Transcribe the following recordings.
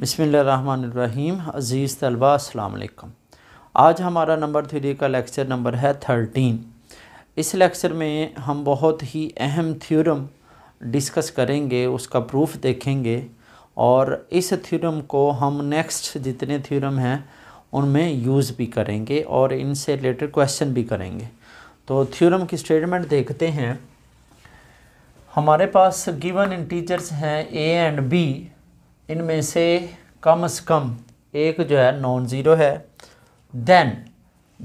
बसमीम अज़ीज़ तलबा अलकम आज हमारा नंबर थ्री का लेक्चर नंबर है थर्टीन इस लेक्चर में हम बहुत ही अहम थ्योरम डिस्कस करेंगे उसका प्रूफ देखेंगे और इस थ्योरम को हम नेक्स्ट जितने थ्योरम हैं उनमें यूज़ भी करेंगे और इनसे रिलेटेड क्वेश्चन भी करेंगे तो थ्योरम की स्टेटमेंट देखते हैं हमारे पास गिवन इंटीजर्स हैं ए एंड बी इनमें से कम से कम एक जो है नॉन ज़ीरो है then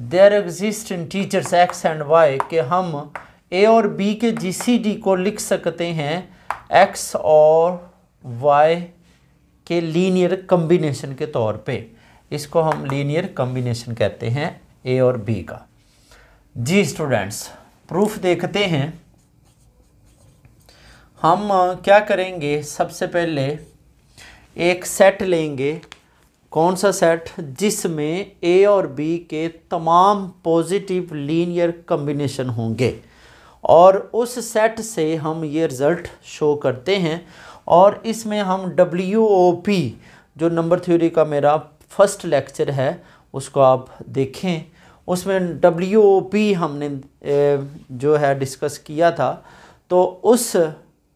there exist integers X and Y के हम ए और बी के जी सी डी को लिख सकते हैं एक्स और वाई के लीनियर कम्बिनेशन के तौर पे इसको हम लीनियर कम्बिनेशन कहते हैं ए और बी का जी स्टूडेंट्स प्रूफ देखते हैं हम क्या करेंगे सबसे पहले एक सेट लेंगे कौन सा सेट जिसमें ए और बी के तमाम पॉजिटिव लीनियर कम्बिनेशन होंगे और उस सेट से हम ये रिज़ल्ट शो करते हैं और इसमें हम डब्ल्यू ओ पी जो नंबर थ्योरी का मेरा फर्स्ट लेक्चर है उसको आप देखें उसमें डब्ल्यू ओ पी हमने जो है डिस्कस किया था तो उस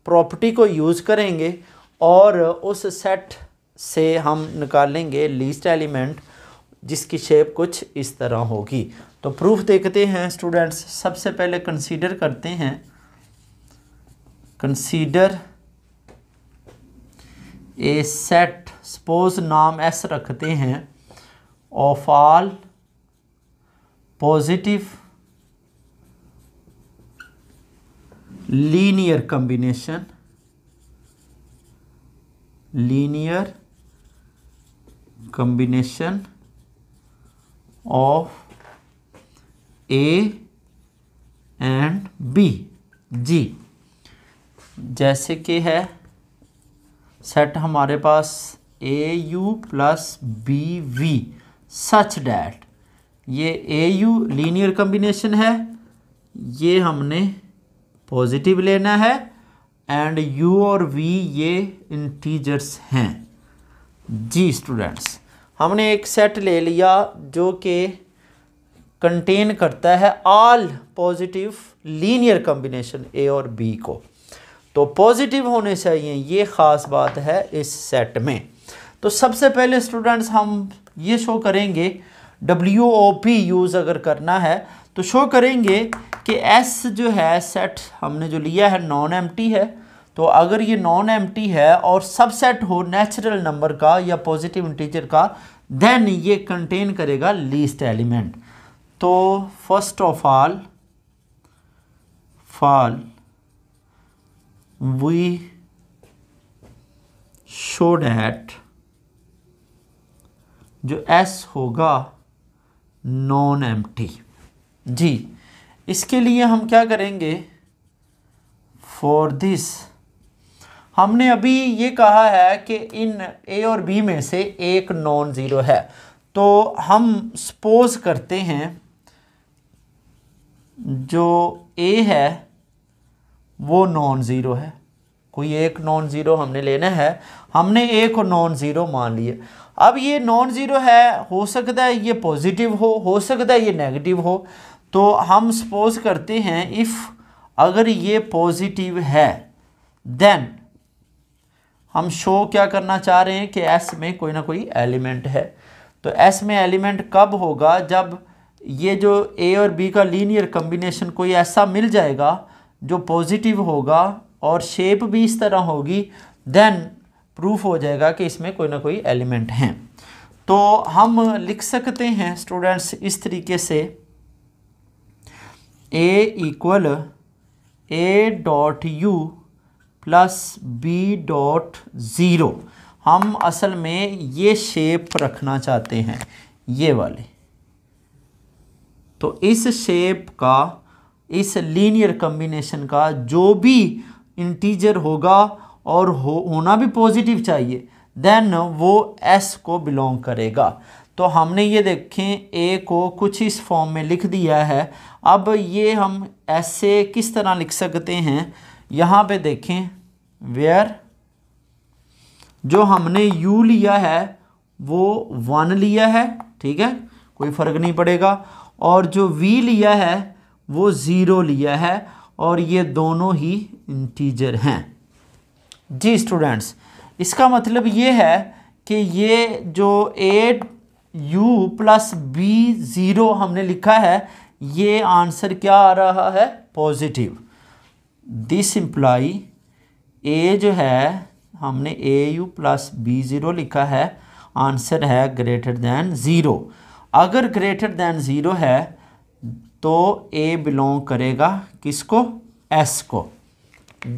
प्रॉपर्टी को यूज़ करेंगे और उस सेट से हम निकालेंगे लीस्ट एलिमेंट जिसकी शेप कुछ इस तरह होगी तो प्रूफ देखते हैं स्टूडेंट्स सबसे पहले कंसीडर करते हैं कंसीडर ए सेट सपोज नाम एस रखते हैं of all positive linear combination linear combination of A and B जी जैसे कि है सेट हमारे पास A U plus B V such that ये ए यू लीनियर कम्बिनेशन है ये हमने पॉजिटिव लेना है एंड यू और वी ये इंटीजर्स हैं जी स्टूडेंट्स हमने एक सेट ले लिया जो कि कंटेन करता है all positive linear combination A और बी को तो पॉजिटिव होने चाहिए ये ख़ास बात है इस सेट में तो सबसे पहले स्टूडेंट्स हम ये शो करेंगे डब्ल्यू ओ पी यूज़ अगर करना है तो शो करेंगे कि एस जो है सेट हमने जो लिया है नॉन एम है तो अगर ये नॉन एम है और सबसेट हो नेचुरल नंबर का या पॉजिटिव इंटीजर का देन ये कंटेन करेगा लीस्ट एलिमेंट तो first of all fall we show that जो एस होगा नॉन एम जी इसके लिए हम क्या करेंगे फॉर दिस हमने अभी ये कहा है कि इन ए और बी में से एक नॉन ज़ीरो है तो हम सपोज करते हैं जो ए है वो नॉन ज़ीरो है कोई एक नॉन ज़ीरो हमने लेना है हमने एक और नॉन ज़ीरो मान लिए अब ये नॉन ज़ीरो है हो सकता है ये पॉजिटिव हो हो सकता है ये नेगेटिव हो तो हम सपोज करते हैं इफ़ अगर ये पॉजिटिव है देन हम शो क्या करना चाह रहे हैं कि एस में कोई ना कोई एलिमेंट है तो एस में एलिमेंट कब होगा जब ये जो ए और बी का लीनियर कम्बिनेशन कोई ऐसा मिल जाएगा जो पॉजिटिव होगा और शेप भी इस तरह होगी देन प्रूफ हो जाएगा कि इसमें कोई ना कोई एलिमेंट हैं तो हम लिख सकते हैं स्टूडेंट्स इस तरीके से A equal A dot U plus B dot zero हम असल में ये शेप रखना चाहते हैं ये वाले तो इस शेप का इस लीनियर कम्बिनेशन का जो भी इंटीजर होगा और हो होना भी पॉजिटिव चाहिए देन वो एस को बिलोंग करेगा तो हमने ये देखें ए को कुछ इस फॉर्म में लिख दिया है अब ये हम ऐसे किस तरह लिख सकते हैं यहाँ पे देखें वेयर जो हमने यू लिया है वो वन लिया है ठीक है कोई फ़र्क नहीं पड़ेगा और जो वी लिया है वो ज़ीरो लिया है और ये दोनों ही इंटीजर हैं जी स्टूडेंट्स इसका मतलब ये है कि ये जो at U plus B zero हमने लिखा है ये आंसर क्या आ रहा है पॉजिटिव दिस इम्प्लाई ए जो है हमने A U plus B zero लिखा है आंसर है ग्रेटर दैन ज़ीरो अगर ग्रेटर दैन ज़ीरो है तो ए बिलोंग करेगा किसको एस को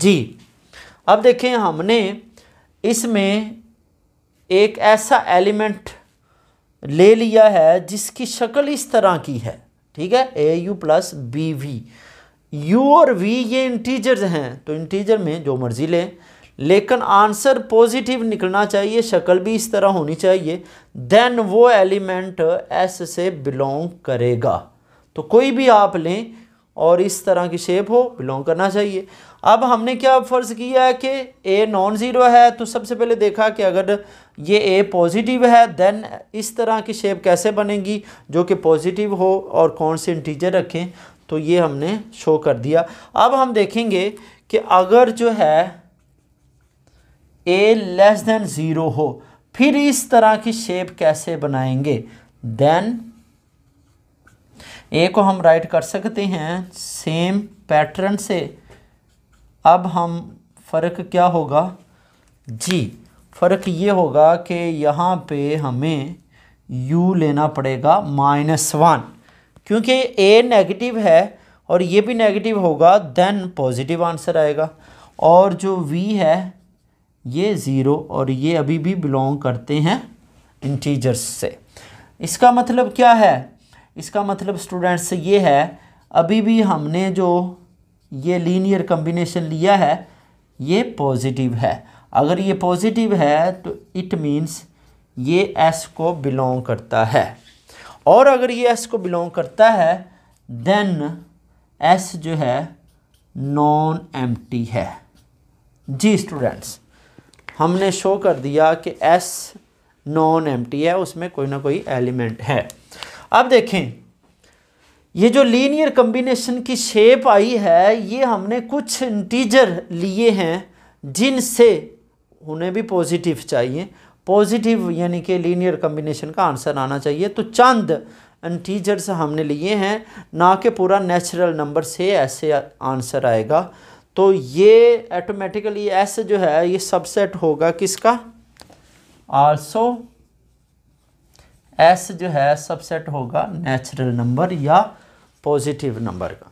जी अब देखें हमने इसमें एक ऐसा एलिमेंट ले लिया है जिसकी शक्ल इस तरह की है ठीक है A U plus B V U और वी ये इंटीजर्स हैं तो इंटीजर में जो मर्जी लें लेकिन आंसर पॉजिटिव निकलना चाहिए शक्ल भी इस तरह होनी चाहिए देन वो एलिमेंट एस से बिलोंग करेगा तो कोई भी आप लें और इस तरह की शेप हो बिलोंग करना चाहिए अब हमने क्या फ़र्ज़ किया है कि ए नॉन ज़ीरो है तो सबसे पहले देखा कि अगर ये ए पॉजिटिव है देन इस तरह की शेप कैसे बनेगी जो कि पॉजिटिव हो और कौन से इंटीजर रखें तो ये हमने शो कर दिया अब हम देखेंगे कि अगर जो है ए लेस देन ज़ीरो हो फिर इस तरह की शेप कैसे बनाएंगे देन ए को हम राइट कर सकते हैं सेम पैटर्न से अब हम फ़र्क क्या होगा जी फ़र्क ये होगा कि यहाँ पे हमें u लेना पड़ेगा माइनस वन क्योंकि a नेगेटिव है और ये भी नेगेटिव होगा देन पॉजिटिव आंसर आएगा और जो v है ये ज़ीरो और ये अभी भी बिलोंग करते हैं इंटीजर्स से इसका मतलब क्या है इसका मतलब स्टूडेंट्स ये है अभी भी हमने जो ये लीनियर कम्बिनेशन लिया है ये पॉजिटिव है अगर ये पॉजिटिव है तो इट मीन्स ये एस को बिलोंग करता है और अगर ये एस को बिलोंग करता है देन एस जो है नॉन एम है जी स्टूडेंट्स हमने शो कर दिया कि एस नॉन एम है उसमें कोई ना कोई एलिमेंट है अब देखें ये जो लीनियर कम्बिनेशन की शेप आई है ये हमने कुछ इंटीजर लिए हैं जिनसे उन्हें भी पॉजिटिव चाहिए पॉजिटिव यानी कि लीनियर कम्बिनेशन का आंसर आना चाहिए तो चंद इंटीजर्स हमने लिए हैं ना कि पूरा नेचुरल नंबर से ऐसे आंसर आएगा तो ये ऑटोमेटिकली ऐसे जो है ये सबसेट होगा किसका आल्सो एस जो है सबसेट होगा नेचुरल नंबर या पॉजिटिव नंबर का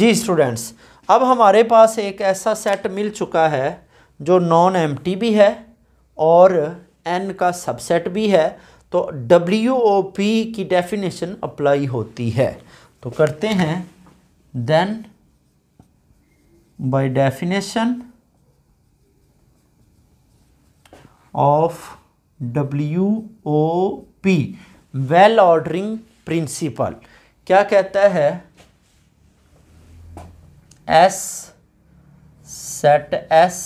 जी स्टूडेंट्स अब हमारे पास एक ऐसा सेट मिल चुका है जो नॉन एम भी है और एन का सबसेट भी है तो डब्ल्यू ओ पी की डेफिनेशन अप्लाई होती है तो करते हैं then by definition of W O P well ordering principle क्या कहता है S set S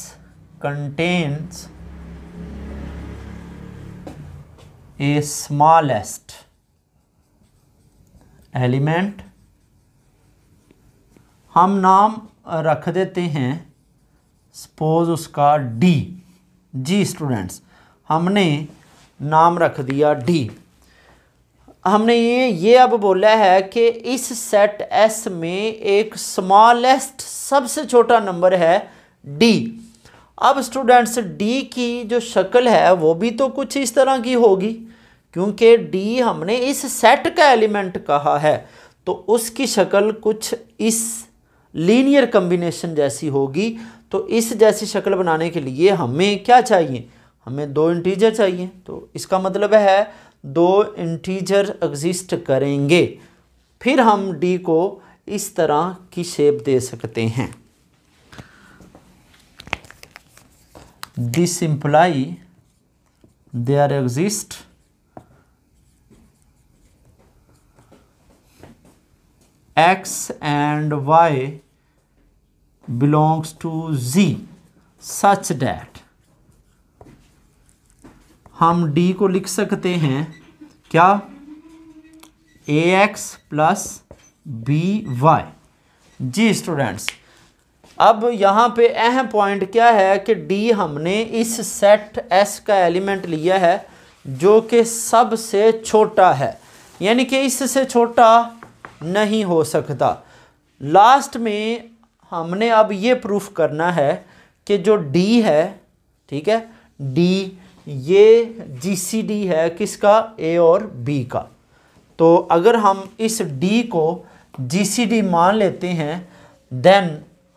contains a smallest element हम नाम रख देते हैं सपोज उसका डी जी स्टूडेंट्स हमने नाम रख दिया डी हमने ये ये अब बोला है कि इस सेट एस में एक स्मॉलेस्ट सबसे छोटा नंबर है डी अब स्टूडेंट्स डी की जो शक्ल है वो भी तो कुछ इस तरह की होगी क्योंकि डी हमने इस सेट का एलिमेंट कहा है तो उसकी शक्ल कुछ इस लीनियर कम्बिनेशन जैसी होगी तो इस जैसी शक्ल बनाने के लिए हमें क्या चाहिए हमें दो इंटीजर चाहिए तो इसका मतलब है दो इंटीजर एग्जिस्ट करेंगे फिर हम डी को इस तरह की शेप दे सकते हैं this imply they are exist X and Y belongs to G such that हम डी को लिख सकते हैं क्या A X plus B Y जी स्टूडेंट्स अब यहाँ पे अहम पॉइंट क्या है कि डी हमने इस सेट एस का एलिमेंट लिया है जो कि सबसे छोटा है यानी कि इससे छोटा नहीं हो सकता लास्ट में हमने अब ये प्रूफ करना है कि जो डी है ठीक है डी ये जीसीडी है किसका ए और बी का तो अगर हम इस डी को जीसीडी मान लेते हैं देन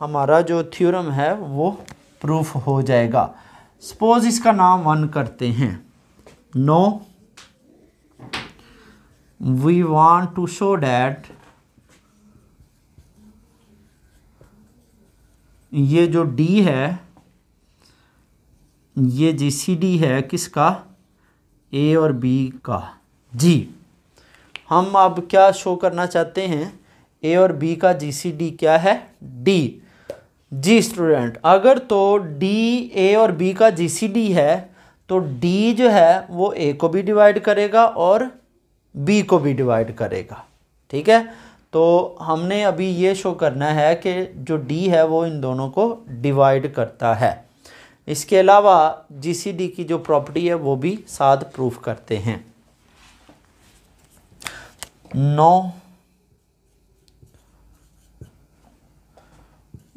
हमारा जो थ्योरम है वो प्रूफ हो जाएगा सपोज इसका नाम वन करते हैं now we want to show that ये जो डी है ये जी सी डी है किसका ए और बी का जी हम अब क्या शो करना चाहते हैं ए और बी का जी सी डी क्या है डी जी स्टूडेंट अगर तो डी ए और बी का जी सी डी है तो डी जो है वो ए को भी डिवाइड करेगा और बी को भी डिवाइड करेगा ठीक है तो हमने अभी ये शो करना है कि जो डी है वो इन दोनों को डिवाइड करता है इसके अलावा जीसीडी की जो प्रॉपर्टी है वो भी साथ प्रूफ करते हैं now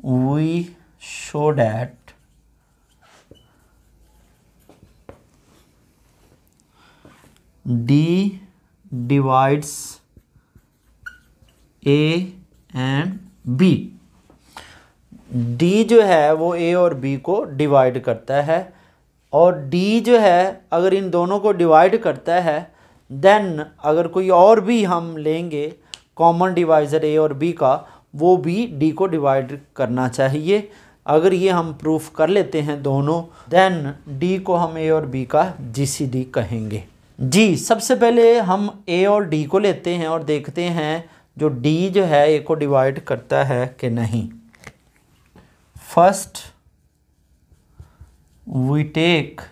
we show that D divides A and B D जो है वो ए और बी को डिवाइड करता है और डी जो है अगर इन दोनों को डिवाइड करता है देन अगर कोई और भी हम लेंगे कॉमन डिवाइज़र ए और बी का वो भी डी को डिवाइड करना चाहिए अगर ये हम प्रूफ कर लेते हैं दोनों देन डी को हम ए और बी का जीसीडी कहेंगे जी सबसे पहले हम ए और डी को लेते हैं और देखते हैं जो डी जो है ए को डिवाइड करता है कि नहीं first we take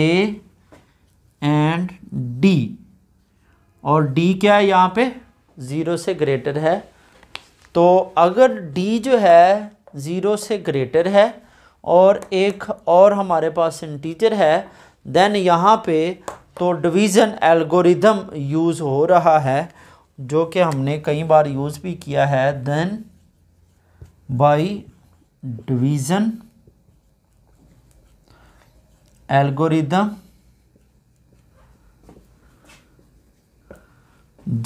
a and d और d क्या है यहाँ पे ज़ीरो से ग्रेटर है तो अगर d जो है ज़ीरो से ग्रेटर है और एक और हमारे पास इंटीजर है देन यहाँ पे तो डिवीज़न एल्गोरिदम यूज़ हो रहा है जो कि हमने कई बार यूज़ भी किया है देन by division algorithm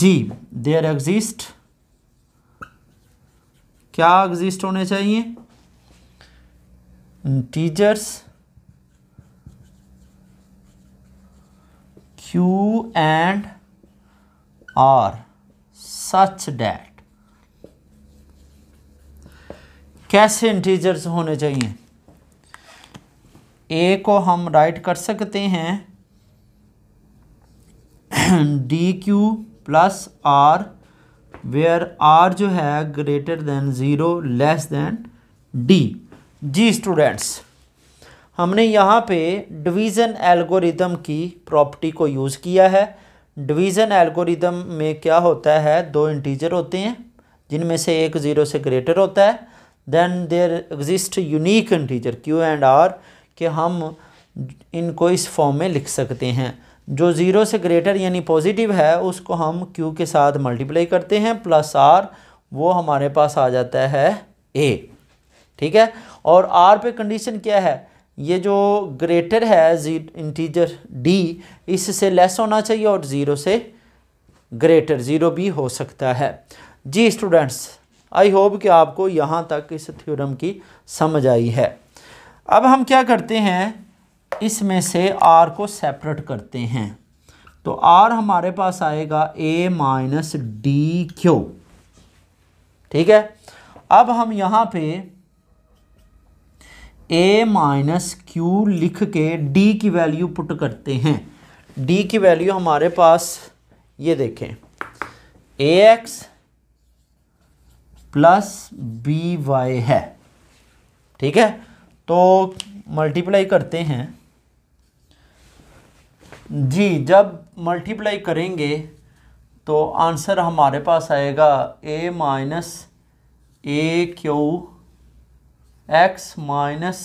जी देयर एग्जिस्ट क्या एग्जिस्ट होने चाहिए integers Q and R such that कैसे इंटीजर्स होने चाहिए ए को हम राइट कर सकते हैं D Q plus R where R जो है greater than zero less than D जी स्टूडेंट्स हमने यहाँ पे डिवीज़न एल्गोरिदम की प्रॉपर्टी को यूज़ किया है डिवीज़न एल्गोरिदम में क्या होता है दो इंटीजर होते हैं जिनमें से एक ज़ीरो से ग्रेटर होता है then there exist unique integer Q and R कि हम इनको इस फॉर्म में लिख सकते हैं जो ज़ीरो से ग्रेटर यानी पॉजिटिव है उसको हम क्यू के साथ मल्टीप्लाई करते हैं प्लस आर वो हमारे पास आ जाता है ए ठीक है और आर पे कंडीशन क्या है ये जो ग्रेटर है जी इंटीजर डी इससे लेस होना चाहिए और ज़ीरो से ग्रेटर ज़ीरो भी हो सकता है जी स्टूडेंट्स आई होप कि आपको यहाँ तक इस थ्योरम की समझ आई है अब हम क्या करते हैं इसमें से आर को सेपरेट करते हैं तो आर हमारे पास आएगा ए माइनस डी क्यू ठीक है अब हम यहाँ पे ए माइनस क्यू लिख के डी की वैल्यू पुट करते हैं डी की वैल्यू हमारे पास ये देखें A X plus B Y है ठीक है तो मल्टीप्लाई करते हैं जी जब मल्टीप्लाई करेंगे तो आंसर हमारे पास आएगा A minus A Q X minus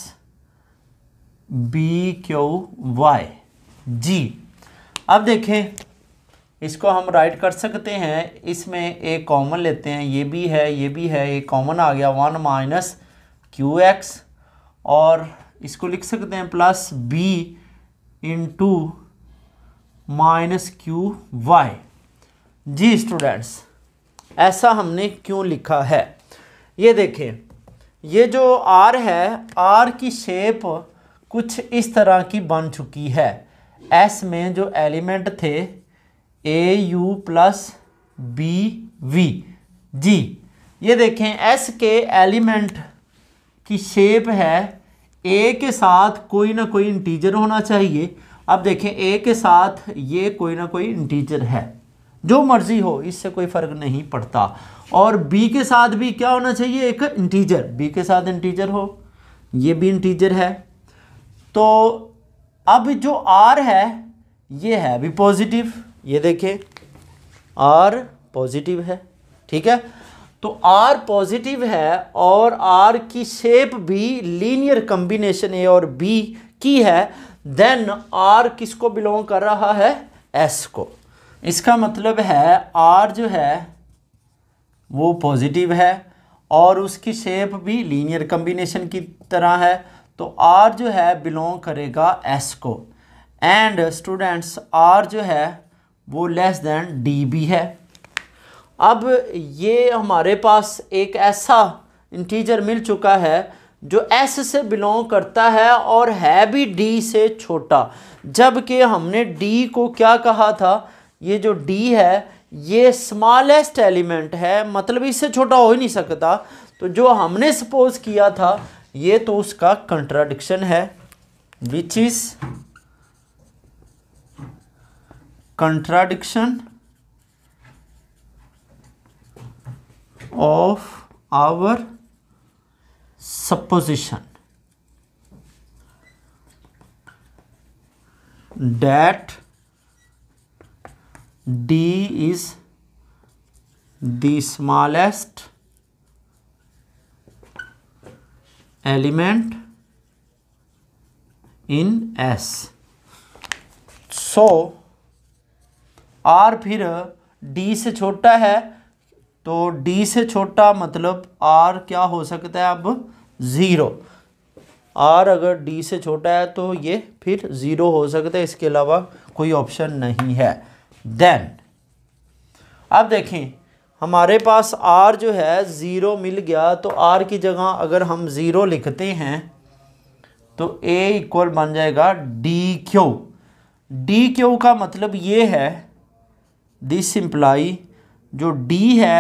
B Q Y जी अब देखें इसको हम राइट कर सकते हैं इसमें एक कॉमन लेते हैं ये भी है ये भी है ए कॉमन आ गया वन माइनस क्यू एक्स और इसको लिख सकते हैं plus B into minus Q Y जी स्टूडेंट्स ऐसा हमने क्यों लिखा है ये देखें ये जो आर है आर की शेप कुछ इस तरह की बन चुकी है एस में जो एलिमेंट थे A U plus B V जी ये देखें एस के एलिमेंट की शेप है ए के साथ कोई ना कोई इंटीजर होना चाहिए अब देखें ए के साथ ये कोई ना कोई इंटीजर है जो मर्जी हो इससे कोई फ़र्क नहीं पड़ता और बी के साथ भी क्या होना चाहिए एक इंटीजर बी के साथ इंटीजर हो ये भी इंटीजर है तो अब जो आर है ये है भी पॉजिटिव ये देखिए आर पॉजिटिव है ठीक है तो आर पॉजिटिव है और आर की शेप भी लीनियर कम्बिनेशन ए और बी की है देन आर किसको बिलोंग कर रहा है एस को इसका मतलब है आर जो है वो पॉजिटिव है और उसकी शेप भी लीनियर कम्बिनेशन की तरह है तो आर जो है बिलोंग करेगा एस को एंड स्टूडेंट्स आर जो है वो लेस दैन डी बी है अब ये हमारे पास एक ऐसा इंटीजर मिल चुका है जो एस से बिलोंग करता है और है भी डी से छोटा जबकि हमने डी को क्या कहा था ये जो डी है ये स्मॉलेस्ट एलिमेंट है मतलब इससे छोटा हो ही नहीं सकता तो जो हमने सपोज किया था ये तो उसका कंट्राडिक्शन है which is contradiction of our supposition that d is the smallest element in S. So, R फिर डी से छोटा है तो डी से छोटा मतलब आर क्या हो सकता है अब ज़ीरो आर अगर डी से छोटा है तो ये फिर ज़ीरो हो सकता है इसके अलावा कोई ऑप्शन नहीं है देन अब देखें हमारे पास आर जो है ज़ीरो मिल गया तो आर की जगह अगर हम ज़ीरो लिखते हैं तो ए इक्वल बन जाएगा डी क्यू डी क्यू का मतलब ये है दिस इम्प्लाई जो डी है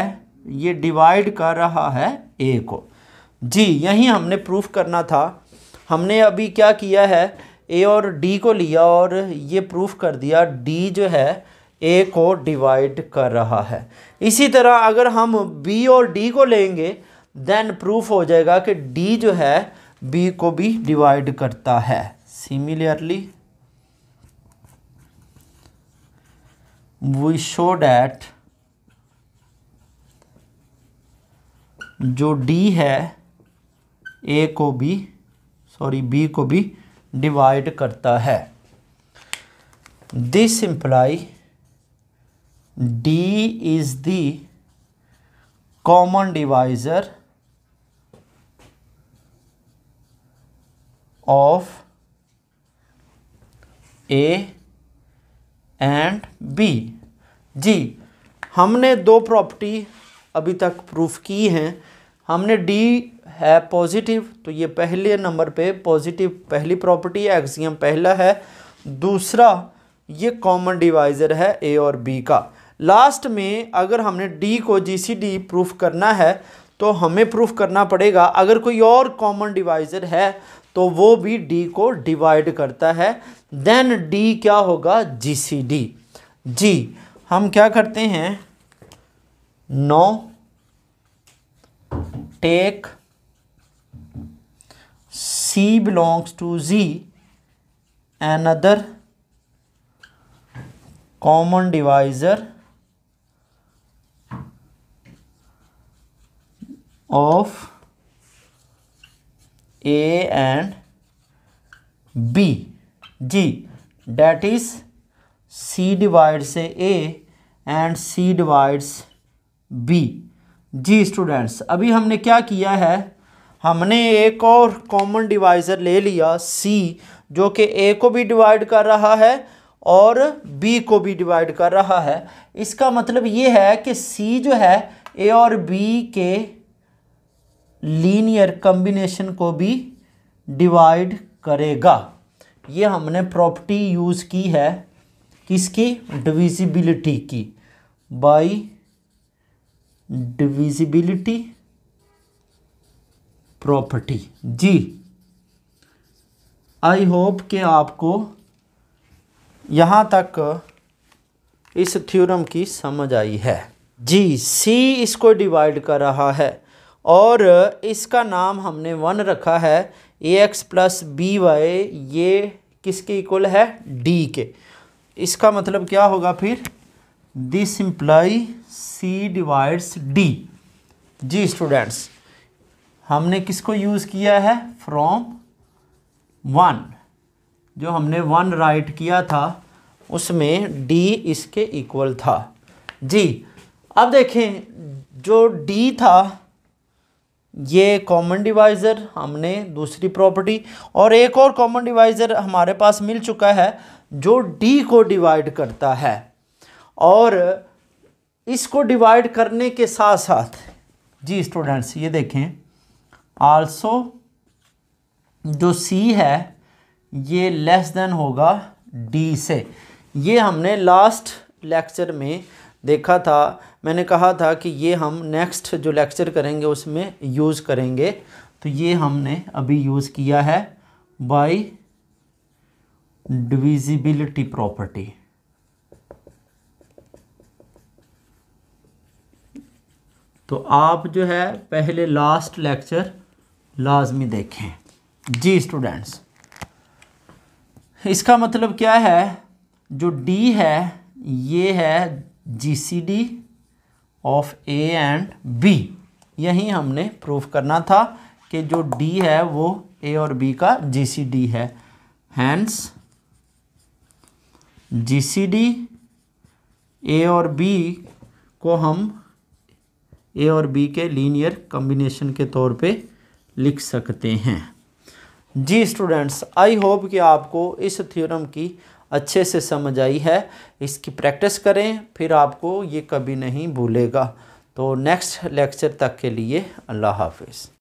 ये डिवाइड कर रहा है ए को जी यही हमने प्रूफ करना था हमने अभी क्या किया है ए और डी को लिया और ये प्रूफ कर दिया डी जो है ए को डिवाइड कर रहा है इसी तरह अगर हम बी और डी को लेंगे देन प्रूफ हो जाएगा कि डी जो है बी को भी डिवाइड करता है सिमिलरली वी शो डैट जो डी है ए को भी सॉरी बी को भी डिवाइड करता है this imply D is the common divisor of A and B जी हमने दो प्रॉपर्टी अभी तक प्रूफ की हैं हमने डी है पॉजिटिव तो ये पहले नंबर पे पॉजिटिव पहली प्रॉपर्टी है एक्सियम पहला है दूसरा ये कॉमन डिवाइज़र है ए और बी का लास्ट में अगर हमने डी को जीसीडी प्रूफ करना है तो हमें प्रूफ करना पड़ेगा अगर कोई और कॉमन डिवाइज़र है तो वो भी डी को डिवाइड करता है देन डी क्या होगा जी सी डी जी हम क्या करते हैं now take C belongs to G another common divisor of A and B जी that is C divides A and C divides B जी स्टूडेंट्स अभी हमने क्या किया है हमने एक और कॉमन डिवाइज़र ले लिया सी जो कि ए को भी डिवाइड कर रहा है और बी को भी डिवाइड कर रहा है इसका मतलब ये है कि सी जो है ए और बी के लीनियर कम्बिनेशन को भी डिवाइड करेगा ये हमने प्रॉपर्टी यूज़ की है किसकी डिविजिबिलिटी की बाई डिविजिबिलिटी प्रॉपर्टी जी आई होप कि आपको यहाँ तक इस थ्योरम की समझ आई है जी सी इसको डिवाइड कर रहा है और इसका नाम हमने वन रखा है A X plus B Y ये किसके इक्वल है डी के इसका मतलब क्या होगा फिर this imply C divides D जी स्टूडेंट्स हमने किसको यूज़ किया है फ्रॉम वन जो हमने वन राइट किया था उसमें डी इसके इक्वल था जी अब देखें जो डी था ये कॉमन डिवाइज़र हमने दूसरी प्रॉपर्टी और एक और कॉमन डिवाइज़र हमारे पास मिल चुका है जो डी को डिवाइड करता है और इसको डिवाइड करने के साथ साथ जी स्टूडेंट्स ये देखें आल्सो जो सी है ये लेस देन होगा डी से ये हमने लास्ट लेक्चर में देखा था मैंने कहा था कि ये हम नेक्स्ट जो लेक्चर करेंगे उसमें यूज़ करेंगे तो ये हमने अभी यूज़ किया है बाई डिविजिबिलिटी प्रॉपर्टी तो आप जो है पहले लास्ट लेक्चर लाजमी देखें जी स्टूडेंट्स इसका मतलब क्या है जो डी है ये है G C D of A and B यही हमने प्रूफ करना था कि जो डी है वो ए और बी का जी सी डी है hence G C D A और बी को हम ए और बी के लीनियर कम्बिनेशन के तौर पे लिख सकते हैं जी स्टूडेंट्स आई होप कि आपको इस थ्योरम की अच्छे से समझ आई है इसकी प्रैक्टिस करें फिर आपको ये कभी नहीं भूलेगा तो नेक्स्ट लेक्चर तक के लिए अल्लाह हाफिज़